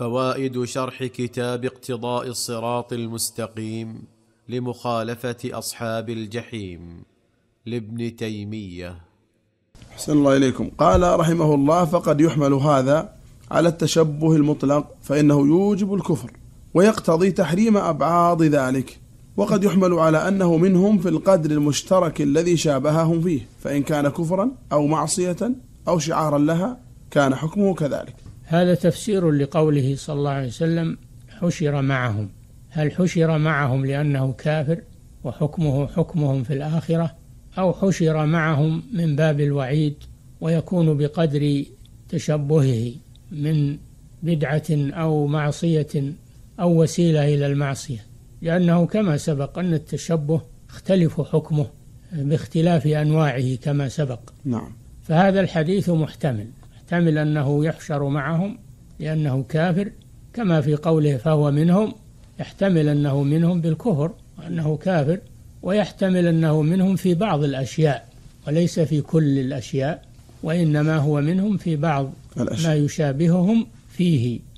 فوائد شرح كتاب اقتضاء الصراط المستقيم لمخالفه اصحاب الجحيم لابن تيميه احسن الله اليكم قال رحمه الله فقد يحمل هذا على التشبه المطلق فانه يوجب الكفر ويقتضي تحريم ابعاض ذلك وقد يحمل على انه منهم في القدر المشترك الذي شابههم فيه فان كان كفرا او معصيه او شعارا لها كان حكمه كذلك هذا تفسير لقوله صلى الله عليه وسلم حشر معهم هل حشر معهم لأنه كافر وحكمه حكمهم في الآخرة أو حشر معهم من باب الوعيد ويكون بقدر تشبهه من بدعة أو معصية أو وسيلة إلى المعصية لأنه كما سبق أن التشبه اختلف حكمه باختلاف أنواعه كما سبق نعم فهذا الحديث محتمل يحتمل أنه يحشر معهم لأنه كافر كما في قوله فهو منهم يحتمل أنه منهم بالكفر وأنه كافر ويحتمل أنه منهم في بعض الأشياء وليس في كل الأشياء وإنما هو منهم في بعض الأشياء. ما يشابههم فيه